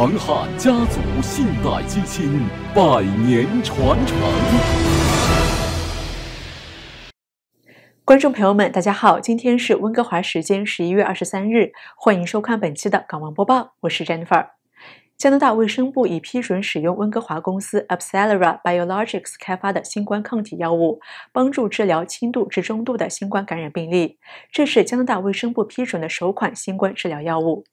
强汉家族信贷基金百年传承。观众朋友们，大家好，今天是温哥华时间十一月二十三日，欢迎收看本期的港湾播报，我是 Jennifer。加拿大卫生部已批准使用温哥华公司 Absalera Biologics 开发的新冠抗体药物，帮助治疗轻度至中度的新冠感染病例。这是加拿大卫生部批准的首款新冠治疗药物。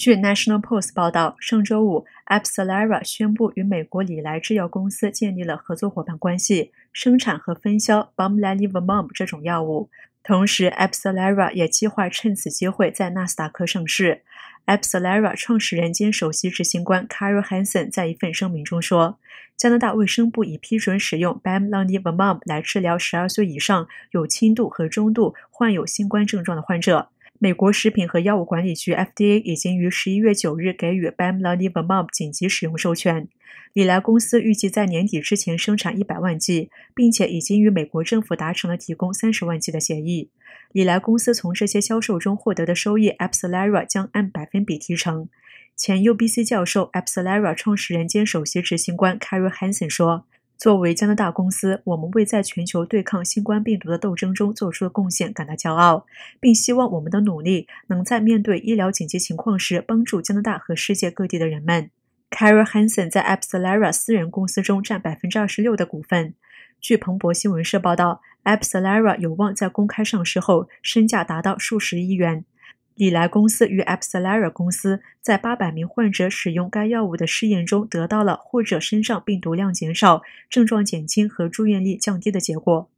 据 National Post 报道，上周五 a p s o l a r a 宣布与美国礼来制药公司建立了合作伙伴关系，生产和分销 b a m l a n i v a m o m 这种药物。同时 a p s o l a r a 也计划趁此机会在纳斯达克上市。a p s o l a r a 创始人兼首席执行官 Carol Hansen 在一份声明中说：“加拿大卫生部已批准使用 b a m l a n i v m a b 来治疗12岁以上有轻度和中度患有新冠症状的患者。”美国食品和药物管理局 （FDA） 已经于十一月九日给予 Bamlanivimab 紧急使用授权。礼来公司预计在年底之前生产一百万剂，并且已经与美国政府达成了提供三十万剂的协议。礼来公司从这些销售中获得的收益 a p c l e r a 将按百分比提成。前 UBC 教授 a p c l e r a 创始人兼首席执行官 Carol Hansen 说。作为加拿大公司，我们为在全球对抗新冠病毒的斗争中做出的贡献感到骄傲，并希望我们的努力能在面对医疗紧急情况时帮助加拿大和世界各地的人们。c a r o l Hansen 在 a p s a l e r a 私人公司中占百分之二十六的股份。据彭博新闻社报道 a p s a l e r a 有望在公开上市后身价达到数十亿元。以来公司与 a p s e l a r a 公司在八百名患者使用该药物的试验中，得到了患者身上病毒量减少、症状减轻和住院率降低的结果。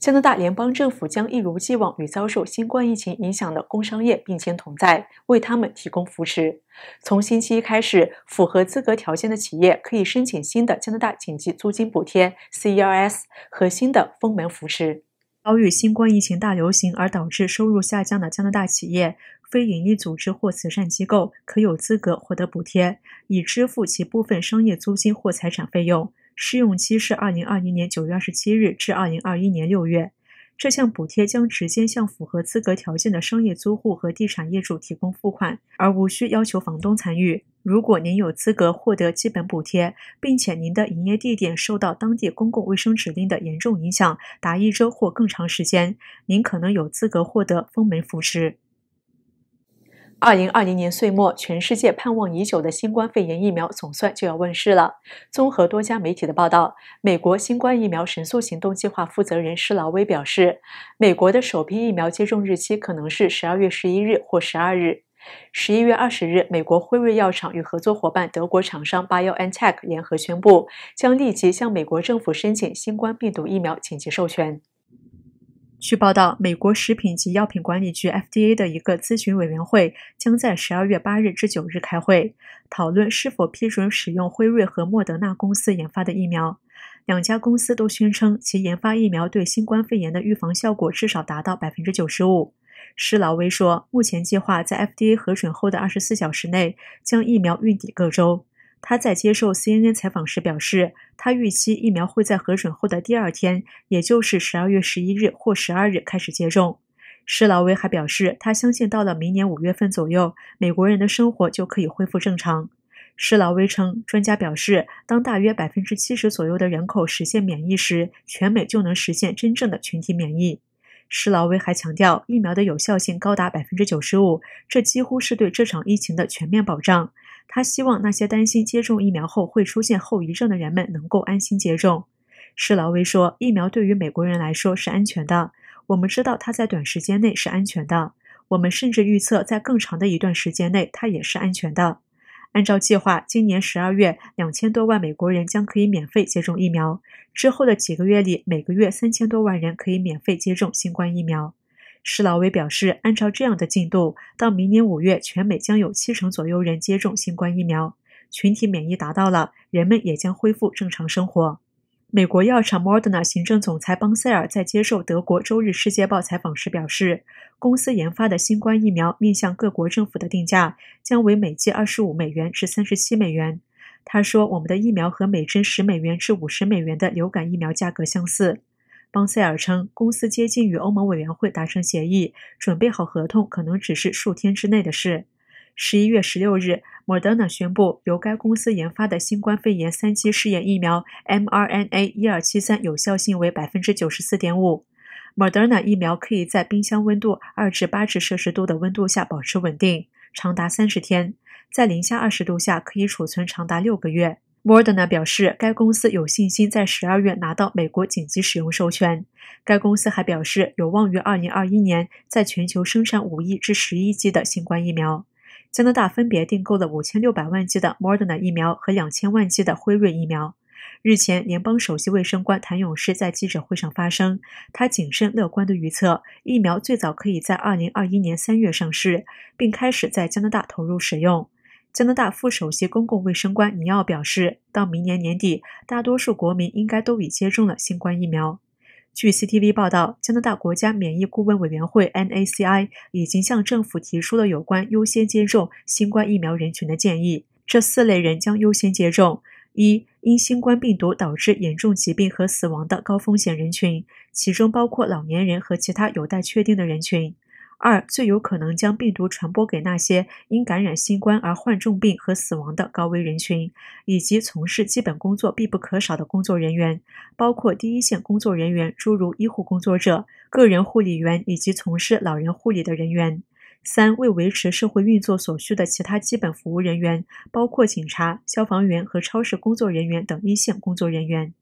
加拿大联邦政府将一如既往与遭受新冠疫情影响的工商业并肩同在，为他们提供扶持。从星期一开始，符合资格条件的企业可以申请新的加拿大紧急租金补贴 （CERs） 和新的封门扶持。遭遇新冠疫情大流行而导致收入下降的加拿大企业、非营利组织或慈善机构，可有资格获得补贴，以支付其部分商业租金或财产费用。试用期是2020年9月27日至2021年6月。这项补贴将直接向符合资格条件的商业租户和地产业主提供付款，而无需要求房东参与。如果您有资格获得基本补贴，并且您的营业地点受到当地公共卫生指令的严重影响达一周或更长时间，您可能有资格获得封门扶持。二零二零年岁末，全世界盼望已久的新冠肺炎疫苗总算就要问世了。综合多家媒体的报道，美国新冠疫苗神速行动计划负责人施劳威表示，美国的首批疫苗接种日期可能是十二月十一日或十二日。十一月二十日，美国辉瑞药厂与合作伙伴德国厂商八 i o n t e c h 联合宣布，将立即向美国政府申请新冠病毒疫苗紧急授权。据报道，美国食品及药品管理局 FDA 的一个咨询委员会将在十二月八日至九日开会，讨论是否批准使用辉瑞和莫德纳公司研发的疫苗。两家公司都宣称其研发疫苗对新冠肺炎的预防效果至少达到百分之九十五。施劳威说，目前计划在 FDA 核准后的二十四小时内将疫苗运抵各州。他在接受 CNN 采访时表示，他预期疫苗会在核准后的第二天，也就是十二月十一日或十二日开始接种。施劳威还表示，他相信到了明年五月份左右，美国人的生活就可以恢复正常。施劳威称，专家表示，当大约百分之七十左右的人口实现免疫时，全美就能实现真正的群体免疫。施劳威还强调，疫苗的有效性高达百分之九十五，这几乎是对这场疫情的全面保障。他希望那些担心接种疫苗后会出现后遗症的人们能够安心接种。施劳威说，疫苗对于美国人来说是安全的。我们知道它在短时间内是安全的，我们甚至预测在更长的一段时间内它也是安全的。按照计划，今年十二月，两千多万美国人将可以免费接种疫苗。之后的几个月里，每个月三千多万人可以免费接种新冠疫苗。施劳威表示，按照这样的进度，到明年五月，全美将有七成左右人接种新冠疫苗，群体免疫达到了，人们也将恢复正常生活。美国药厂 Moderna 行政总裁邦塞尔在接受德国《周日世界报》采访时表示，公司研发的新冠疫苗面向各国政府的定价将为每剂二十五美元至三十七美元。他说：“我们的疫苗和每针十美元至五十美元的流感疫苗价格相似。”邦塞尔称，公司接近与欧盟委员会达成协议，准备好合同可能只是数天之内的事。十一月十六日，Moderna 宣布，由该公司研发的新冠肺炎三期试验疫苗 mRNA 一二七三有效性为百分之九十四点五。Moderna 疫苗可以在冰箱温度二至八摄氏度的温度下保持稳定，长达三十天；在零下二十度下可以储存长达六个月。Moderna 表示，该公司有信心在十二月拿到美国紧急使用授权。该公司还表示，有望于二零二一年在全球生产五亿至十亿剂的新冠疫苗。加拿大分别订购了五千六百万剂的 Moderna 疫苗和两千万剂的辉瑞疫苗。日前，联邦首席卫生官谭永士在记者会上发声，他谨慎乐观的预测，疫苗最早可以在二零二一年三月上市，并开始在加拿大投入使用。加拿大副首席公共卫生官尼奥表示，到明年年底，大多数国民应该都已接种了新冠疫苗。据 c t v 报道，加拿大国家免疫顾问委员会 NACI 已经向政府提出了有关优先接种新冠疫苗人群的建议。这四类人将优先接种：一、因新冠病毒导致严重疾病和死亡的高风险人群，其中包括老年人和其他有待确定的人群。二最有可能将病毒传播给那些因感染新冠而患重病和死亡的高危人群，以及从事基本工作必不可少的工作人员，包括第一线工作人员，诸如医护工作者、个人护理员以及从事老人护理的人员。三为维持社会运作所需的其他基本服务人员，包括警察、消防员和超市工作人员等一线工作人员。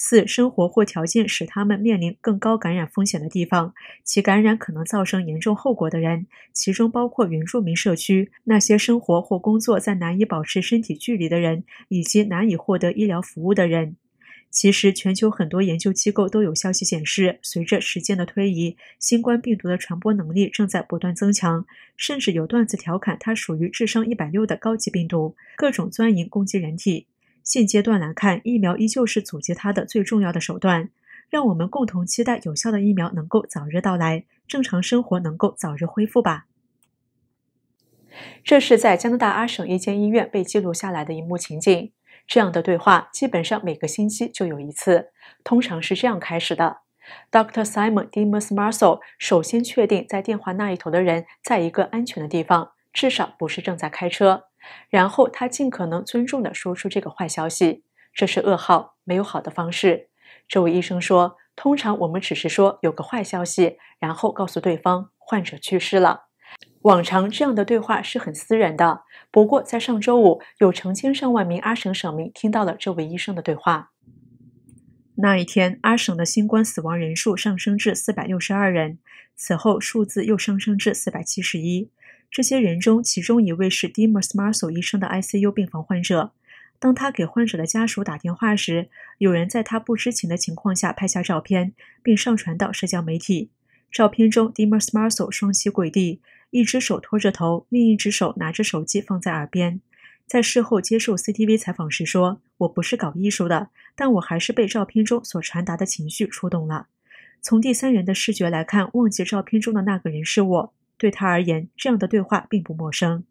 四生活或条件使他们面临更高感染风险的地方，其感染可能造成严重后果的人，其中包括原住民社区、那些生活或工作在难以保持身体距离的人，以及难以获得医疗服务的人。其实，全球很多研究机构都有消息显示，随着时间的推移，新冠病毒的传播能力正在不断增强，甚至有段子调侃它属于智商一百六的高级病毒，各种钻营攻击人体。现阶段来看，疫苗依旧是阻击它的最重要的手段。让我们共同期待有效的疫苗能够早日到来，正常生活能够早日恢复吧。这是在加拿大阿省一间医院被记录下来的一幕情景。这样的对话基本上每个星期就有一次，通常是这样开始的 d r Simon Dimas m a r s h a l l 首先确定在电话那一头的人在一个安全的地方，至少不是正在开车。然后他尽可能尊重地说出这个坏消息，这是噩耗，没有好的方式。这位医生说：“通常我们只是说有个坏消息，然后告诉对方患者去世了。往常这样的对话是很私人的，不过在上周五，有成千上万名阿省省民听到了这位医生的对话。那一天，阿省的新冠死亡人数上升至四百六十二人，此后数字又上升至四百七十一。”这些人中，其中一位是 Dimas Marso 医生的 ICU 病房患者。当他给患者的家属打电话时，有人在他不知情的情况下拍下照片，并上传到社交媒体。照片中，Dimas Marso 双膝跪地，一只手托着头，另一只手拿着手机放在耳边。在事后接受 CTV 采访时说：“我不是搞艺术的，但我还是被照片中所传达的情绪触动了。从第三人的视觉来看，忘记照片中的那个人是我。”对他而言，这样的对话并不陌生。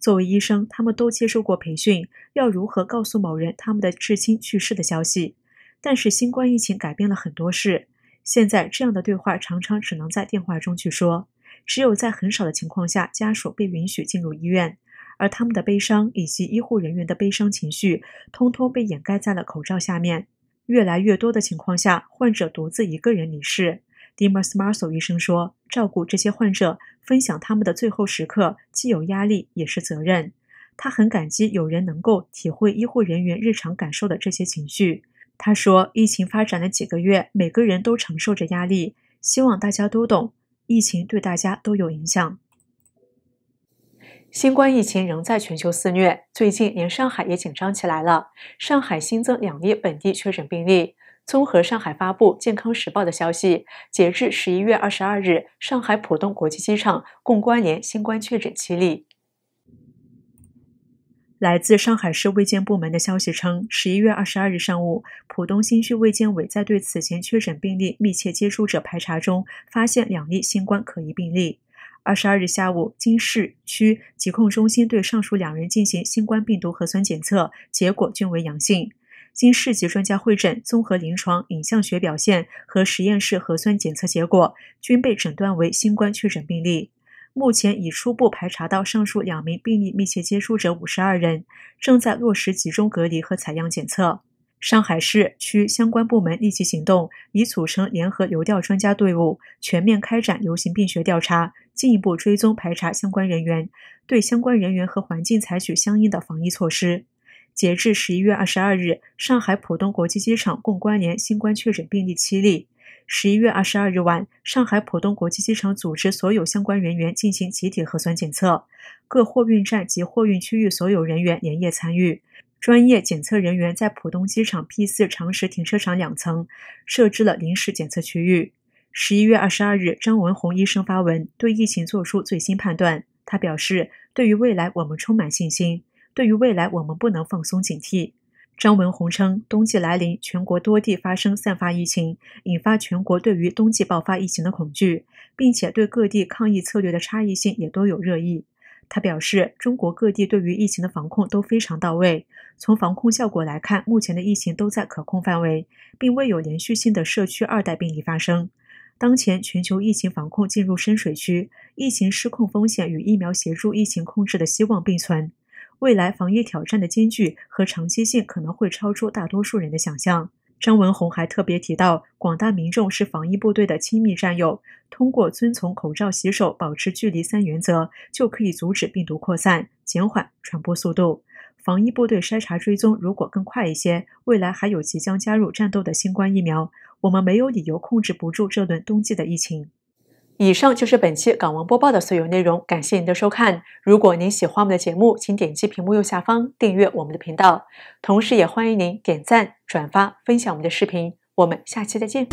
作为医生，他们都接受过培训，要如何告诉某人他们的至亲去世的消息。但是新冠疫情改变了很多事。现在这样的对话常常只能在电话中去说。只有在很少的情况下，家属被允许进入医院，而他们的悲伤以及医护人员的悲伤情绪，通通被掩盖在了口罩下面。越来越多的情况下，患者独自一个人离世。Dimas m a r s e l 医生说：“照顾这些患者，分享他们的最后时刻，既有压力，也是责任。他很感激有人能够体会医护人员日常感受的这些情绪。”他说：“疫情发展了几个月，每个人都承受着压力。希望大家都懂，疫情对大家都有影响。”新冠疫情仍在全球肆虐，最近连上海也紧张起来了。上海新增两例本地确诊病例。综合上海发布健康时报的消息，截至十一月二十二日，上海浦东国际机场共关联新冠确诊七例。来自上海市卫健部门的消息称，十一月二十二日上午，浦东新区卫健委在对此前确诊病例密切接触者排查中，发现两例新冠可疑病例。二十二日下午，经市区疾控中心对上述两人进行新冠病毒核酸检测，结果均为阳性。经市级专家会诊，综合临床、影像学表现和实验室核酸检测结果，均被诊断为新冠确诊病例。目前已初步排查到上述两名病例密切接触者五十二人，正在落实集中隔离和采样检测。上海市区相关部门立即行动，已组成联合流调专家队伍，全面开展流行病学调查，进一步追踪排查相关人员，对相关人员和环境采取相应的防疫措施。截至十一月二十二日，上海浦东国际机场共关联新冠确诊病例七例。十一月二十二日晚，上海浦东国际机场组织所有相关人员进行集体核酸检测，各货运站及货运区域所有人员连夜参与。专业检测人员在浦东机场 P 四常识停车场两层设置了临时检测区域。十一月二十二日，张文宏医生发文对疫情作出最新判断，他表示：“对于未来，我们充满信心。”对于未来，我们不能放松警惕。张文宏称，冬季来临，全国多地发生散发疫情，引发全国对于冬季爆发疫情的恐惧，并且对各地抗疫策略的差异性也都有热议。他表示，中国各地对于疫情的防控都非常到位，从防控效果来看，目前的疫情都在可控范围，并未有连续性的社区二代病例发生。当前，全球疫情防控进入深水区，疫情失控风险与疫苗协助疫情控制的希望并存。未来防疫挑战的艰巨和长期性可能会超出大多数人的想象。张文宏还特别提到，广大民众是防疫部队的亲密战友，通过遵从口罩、洗手、保持距离三原则，就可以阻止病毒扩散，减缓传播速度。防疫部队筛查追踪如果更快一些，未来还有即将加入战斗的新冠疫苗，我们没有理由控制不住这轮冬季的疫情。以上就是本期港闻播报的所有内容，感谢您的收看。如果您喜欢我们的节目，请点击屏幕右下方订阅我们的频道，同时也欢迎您点赞、转发、分享我们的视频。我们下期再见。